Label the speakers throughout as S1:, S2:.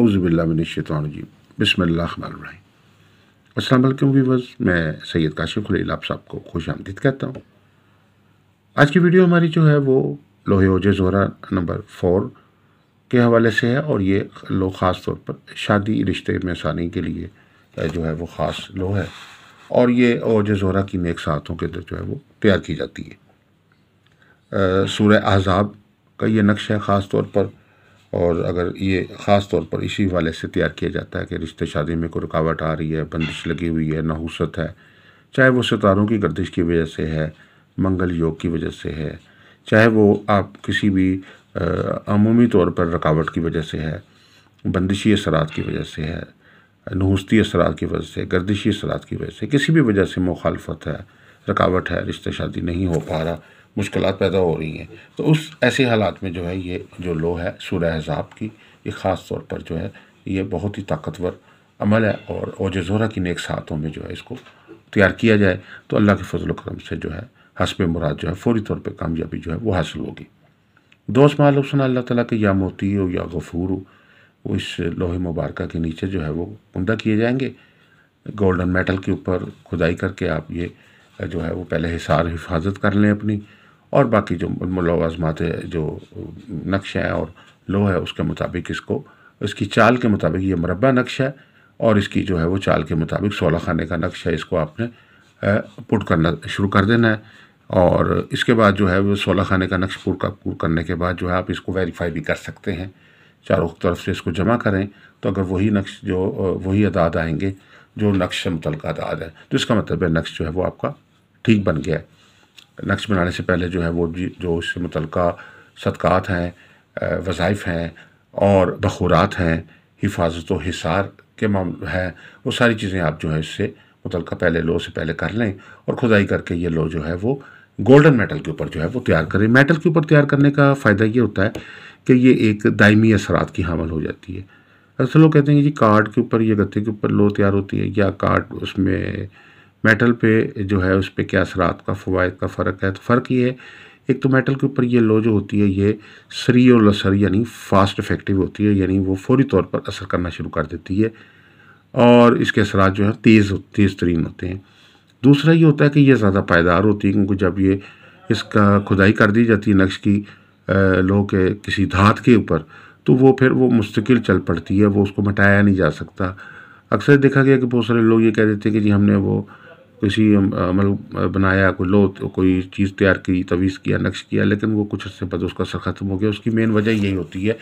S1: अवज़बिल्लाशतवाजी बसमीम वीवर्स मैं सैयद काशिफ खलील आप साहब को खुश आमदीद कहता हूँ आज की वीडियो हमारी जो है वो लोहे ओजे जोहरा नंबर फोर के हवाले से है और ये लो ख़ास तौर पर शादी रिश्ते में आसानी के लिए जो है वो ख़ास लो है और ये ओजे जोहरा की नेक सातों के अंदर जो है वो तैयार की जाती है सूर्य अहजाब का ये नक्श है ख़ास तौर पर और अगर ये ख़ास तौर पर इसी वाले से तैयार किया जाता है कि रिश्ते शादी में कोई रुकावट आ रही है बंदिश लगी हुई है नहूसत है चाहे वो सितारों की गर्दिश की वजह से है मंगल योग की वजह से है चाहे वो आप किसी भी अमूमी तौर पर रुकावट की वजह से है बंदिशी असरात की वजह से है नहूसती असरात की वजह से गर्दिशी असरात की वजह से किसी भी वजह से मुखालफत है रुकावट है रिश्ते शादी नहीं हो पा रहा मुश्किल पैदा हो रही हैं तो उस ऐसे हालात में जो है ये जो लो है सूर्य हजाब की ये ख़ास तौर पर जो है ये बहुत ही ताकतवर अमल है और ओजोरा की नेक साथों में जो है इसको तैयार किया जाए तो अल्लाह के फजल करम से जो है हसब मुराद जो है फौरी तौर पर कामयाबी जो है वो हासिल होगी दोस्त सुना अल्लाह तला के या मोती हो या गफूर हो वो इस लोहे मुबारक के नीचे जो है वो उमदा किए जाएंगे गोल्डन मेटल के ऊपर खुदाई करके आप ये जो है वो पहले हिसार हिफाजत कर लें अपनी और बाकी जो है जो नक्श हैं और लो है उसके मुताबिक इसको इसकी चाल के मुताबिक ये मरबा नक्श है और इसकी जो है वो चाल के मुताबिक सोलह खाने का नक्श है इसको आपने पुट करना शुरू कर देना है और इसके बाद जो है वो सोलह खाने का नक्श पूरा करने के बाद जो है आप इसको वेरीफाई भी कर सकते हैं चारों तरफ से इसको जमा करें तो अगर वही नक्श जो वही अदाद आएंगे जो नक्श मुतल अदाद है तो इसका मतलब है नक्श जो है वो आपका ठीक बन गया है नक्श बनाने से पहले जो है वो जो उससे मुतल सदक़ात हैं वज़ाइफ़ हैं और बखूरात हैं हिफाजत हिसार के माम हैं वो सारी चीज़ें आप जो है इससे मुतल पहले लो से पहले कर लें और खुदाई करके ये लो जो है वो गोल्डन मेटल के ऊपर जो है वो तैयार करें मेटल के ऊपर तैयार करने का फ़ायदा ये होता है कि ये एक दायमी असरात की हामल हो जाती है अक्सर लोग कहते हैं जी कार्ड के ऊपर या गत्ते के ऊपर लो तैयार होती है या कार्ड उसमें मेटल पे जो है उस पर क्या असरात का फ़वाद का फ़र्क है तो फ़र्क ये है एक तो मेटल के ऊपर ये लो जो होती है ये सरी और लसर यानी फास्ट इफेक्टिव होती है यानी वो फौरी तौर पर असर करना शुरू कर देती है और इसके असरा जो है तेज़ तेज़ तरीन होते हैं दूसरा ये होता है कि ये ज़्यादा पायदार होती है क्योंकि जब ये इसका खुदाई कर दी जाती है नक्श की लोह के किसी धात के ऊपर तो वो फिर वो मुस्तकिल चल पड़ती है वो उसको मिटाया नहीं जा सकता अक्सर देखा गया कि बहुत सारे लोग ये कह देते हैं कि जी हमने वो किसी अमल बनाया कोई लो कोई चीज़ तैयार की तवीज़ किया नक्श किया लेकिन वो कुछ अर्से बाद उसका असर ख़त्म हो गया उसकी मेन वजह यही होती है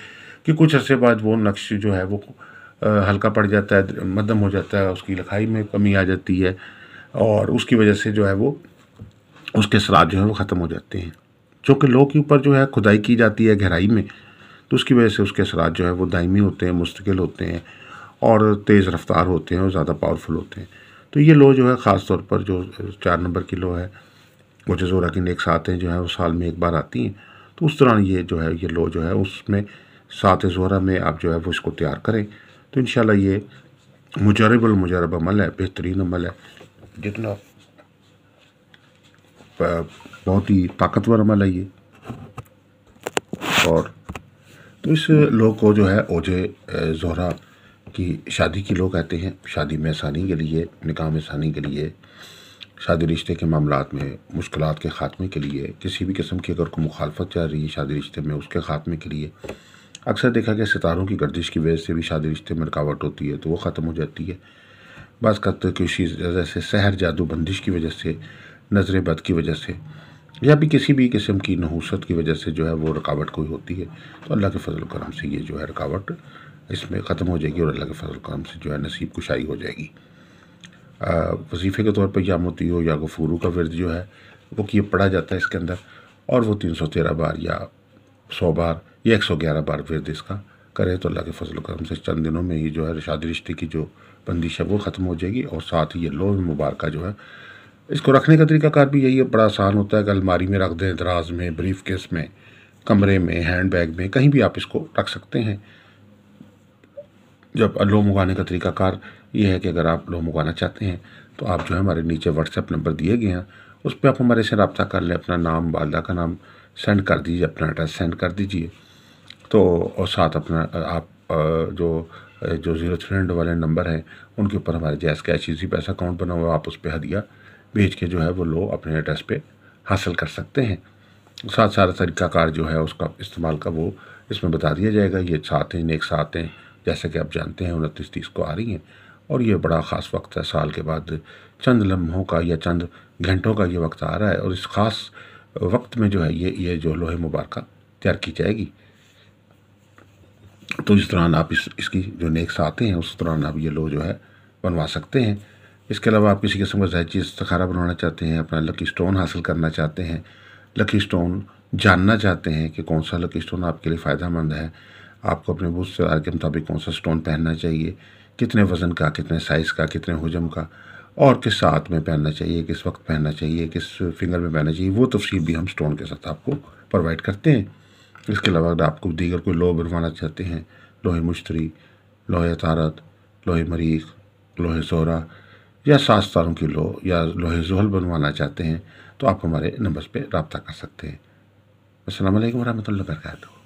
S1: कि कुछ अर्से बाद वो नक्श जो है वो हल्का पड़ जाता है मदम हो जाता है उसकी लिखाई में कमी आ जाती है और उसकी वजह से जो है वो उसके असरा जो है वो ख़त्म हो जाते हैं चूँकि लो के ऊपर जो है खुदाई की जाती है गहराई में तो उसकी वजह से उसके असरा जो है वो दायमी होते हैं मुस्तकिल होते हैं और तेज़ रफ्तार होते हैं और ज़्यादा पावरफुल होते हैं तो ये लो जो है ख़ास तौर पर जो चार नंबर की लो है वो जजोरा की नेक हैं जो है वो साल में एक बार आती हैं तो उस दौरान ये जो है ये लो जो है उसमें सात जोरा में आप जो है वो इसको तैयार करें तो इन ये मुजरब मुजरब अमल है बेहतरीन अमल है जितना बहुत ही ताकतवर अमल है ये और तो इस लो को जो है ओजे जोरा कि शादी के लोग आते हैं शादी में आसानी के लिए निकाह में आसानी के लिए शादी रिश्ते के मामला में मुश्किल के ख़ात्मे के लिए किसी भी किस्म की अगर कोई मुखालफत जा रही है शादी रिश्ते में उसके ख़ात्मे के लिए अक्सर देखा गया सितारों की गर्दिश की वजह से भी शादी रिश्ते में रुकावट होती है तो वो ख़त्म हो जाती है बस करते किसी जैसे सहर जादू बंदिश की वजह से नज़र बद की वजह से या भी किसी भी किस्म की नहूसत की वजह से जो है वो रुकावट कोई होती है तो अल्लाह के फजल करम से ये जो है रुकावट इसमें ख़त्म हो जाएगी और अल्लाह के फजल करम से जो है नसीब कुशाई हो जाएगी वजीफ़े के तौर पर या मोती हो या गफूरू का वर्द जो है वो किए पढ़ा जाता है इसके अंदर और वो तीन सौ तेरह बार या सौ बार या एक सौ ग्यारह बार वर्द इसका करें तो अल्लाह के फजल करम से चंद दिनों में ये जो है शादी रिश्ते की जो बंदिश है वो ख़त्म हो जाएगी और साथ ही ये लोह मुबारक जो है इसको रखने का तरीकाकार भी यही है बड़ा आसान होता है कि अलमारी में रख दें दराज में ब्रीफ केस में कमरे में हैंड बैग में कहीं भी आप इसको रख सकते हैं जब लोम उगाने का तरीकाकार ये है कि अगर आप लोम उगाना चाहते हैं तो आप जो है हमारे नीचे व्हाट्सएप नंबर दिए गए हैं उस पर आप हमारे से रबता कर लें अपना नाम वालदा का नाम सेंड कर दीजिए अपना एड्रेस सेंड कर दीजिए तो और साथ अपना आप जो जो ज़ीरो थ्री हंड्रेड वाले नंबर हैं उनके ऊपर हमारे जैस का एच पैसा अकाउंट बना हुआ आप उस पर हदिया भेज के जो है वो लो अपने एड्रेस पे हासिल कर सकते हैं साथ सारा तरीकाकार जो है उसका इस्तेमाल का वो इसमें बता दिया जाएगा ये साथ हैं नेक साथ हैं जैसा कि आप जानते हैं उनतीस तीस को आ रही हैं और ये बड़ा ख़ास वक्त है साल के बाद चंद लम्हों का या चंद घंटों का ये वक्त आ रहा है और इस ख़ास वक्त में जो है ये ये जो लोहे मुबारक तैयार की जाएगी तो इस दौरान आप इस इसकी जो नेक्स आते हैं उस दौरान आप ये लोह जो है बनवा सकते हैं इसके अलावा आप किसी किस्म का चीज सखारा बनवाना चाहते हैं अपना लकी स्टोन हासिल करना चाहते हैं लकी स्टोन जानना चाहते हैं कि कौन सा लकी स्टोन आपके लिए फ़ायदा है आपको अपने बुध से के मुताबिक कौन सा स्टोन पहनना चाहिए कितने वज़न का कितने साइज़ का कितने हजम का और किस हाथ में पहनना चाहिए किस वक्त पहनना चाहिए किस फिंगर में पहनना चाहिए वो तफसील भी हम स्टोन के साथ आपको प्रोवाइड करते हैं इसके अलावा अगर आपको दीगर कोई लोह बनवाना चाहते हैं लोहे मुश्तरी लोहे तारत लोहे मरीख लोहे सोरा या सात तारों की लोह या लोहे जहल बनवाना चाहते हैं तो आप हमारे नंबर पर रबता कर सकते हैं असल वरहमल वर्का